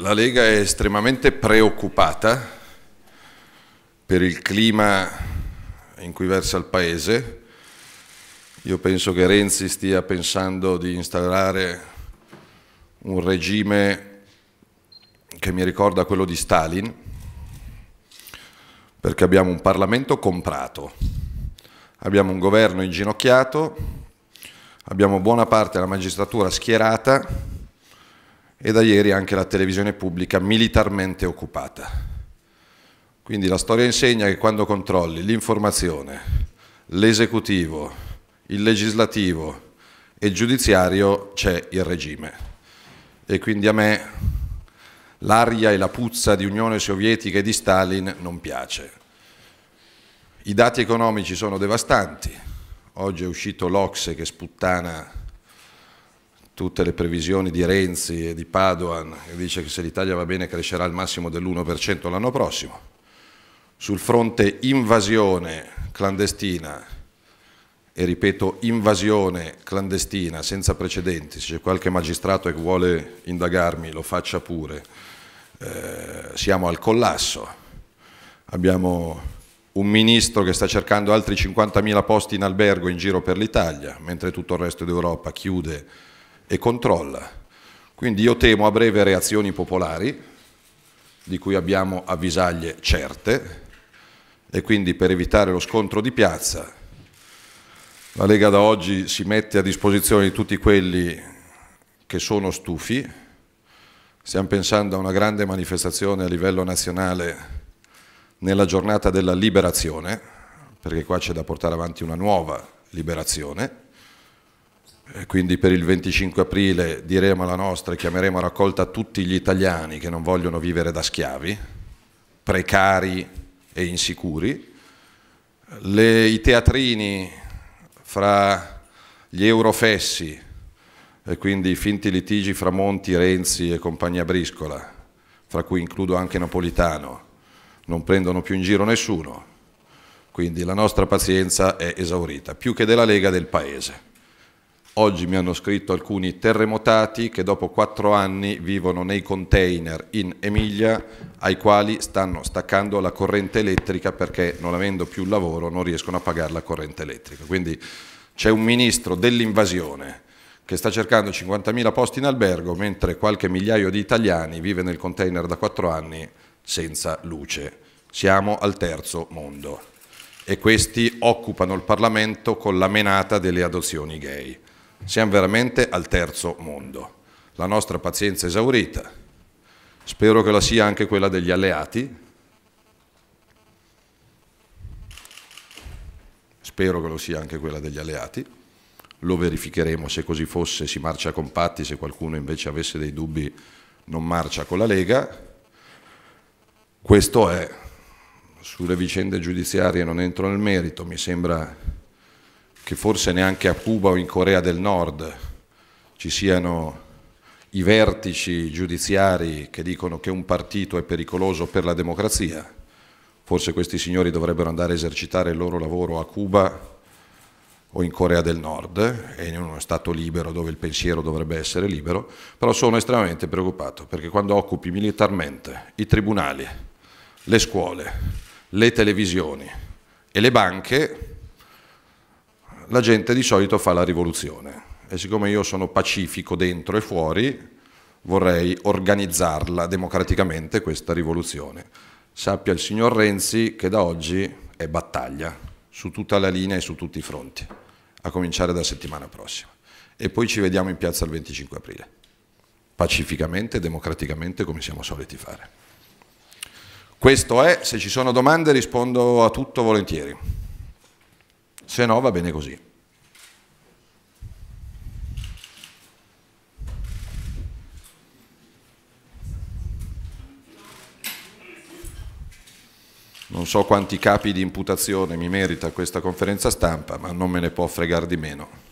la Lega è estremamente preoccupata per il clima in cui versa il Paese. Io penso che Renzi stia pensando di instaurare un regime che mi ricorda quello di Stalin, perché abbiamo un Parlamento comprato, abbiamo un governo inginocchiato, abbiamo buona parte della magistratura schierata e da ieri anche la televisione pubblica militarmente occupata. Quindi la storia insegna che quando controlli l'informazione, l'esecutivo, il legislativo e il giudiziario c'è il regime. E quindi a me l'aria e la puzza di Unione Sovietica e di Stalin non piace. I dati economici sono devastanti. Oggi è uscito l'Ocse che sputtana tutte le previsioni di Renzi e di Padoan, che dice che se l'Italia va bene crescerà al massimo dell'1% l'anno prossimo. Sul fronte invasione clandestina, e ripeto invasione clandestina senza precedenti, se c'è qualche magistrato che vuole indagarmi lo faccia pure, eh, siamo al collasso, abbiamo un ministro che sta cercando altri 50.000 posti in albergo in giro per l'Italia, mentre tutto il resto d'Europa chiude e controlla. Quindi io temo a breve reazioni popolari, di cui abbiamo avvisaglie certe, e quindi per evitare lo scontro di piazza, la Lega da oggi si mette a disposizione di tutti quelli che sono stufi, stiamo pensando a una grande manifestazione a livello nazionale nella giornata della liberazione, perché qua c'è da portare avanti una nuova liberazione, eh, quindi per il 25 aprile diremo la nostra e chiameremo a raccolta tutti gli italiani che non vogliono vivere da schiavi, precari e insicuri. Le, I teatrini fra gli eurofessi, e quindi i finti litigi fra Monti, Renzi e compagnia briscola, fra cui includo anche Napolitano, non prendono più in giro nessuno. Quindi la nostra pazienza è esaurita, più che della Lega del Paese. Oggi mi hanno scritto alcuni terremotati che dopo quattro anni vivono nei container in Emilia ai quali stanno staccando la corrente elettrica perché non avendo più lavoro non riescono a pagare la corrente elettrica. Quindi c'è un ministro dell'invasione che sta cercando 50.000 posti in albergo mentre qualche migliaio di italiani vive nel container da quattro anni senza luce. Siamo al terzo mondo e questi occupano il Parlamento con la menata delle adozioni gay. Siamo veramente al terzo mondo. La nostra pazienza è esaurita. Spero che la sia anche quella degli alleati. Spero che lo sia anche quella degli alleati. Lo verificheremo se così fosse, si marcia compatti, se qualcuno invece avesse dei dubbi non marcia con la Lega. Questo è sulle vicende giudiziarie non entro nel merito, mi sembra che forse neanche a Cuba o in Corea del Nord ci siano i vertici giudiziari che dicono che un partito è pericoloso per la democrazia. Forse questi signori dovrebbero andare a esercitare il loro lavoro a Cuba o in Corea del Nord e in uno Stato libero dove il pensiero dovrebbe essere libero, però sono estremamente preoccupato perché quando occupi militarmente i tribunali, le scuole, le televisioni e le banche, la gente di solito fa la rivoluzione e siccome io sono pacifico dentro e fuori, vorrei organizzarla democraticamente questa rivoluzione. Sappia il signor Renzi che da oggi è battaglia su tutta la linea e su tutti i fronti, a cominciare dalla settimana prossima. E poi ci vediamo in piazza il 25 aprile, pacificamente democraticamente come siamo soliti fare. Questo è, se ci sono domande rispondo a tutto volentieri se no va bene così. Non so quanti capi di imputazione mi merita questa conferenza stampa, ma non me ne può fregare di meno.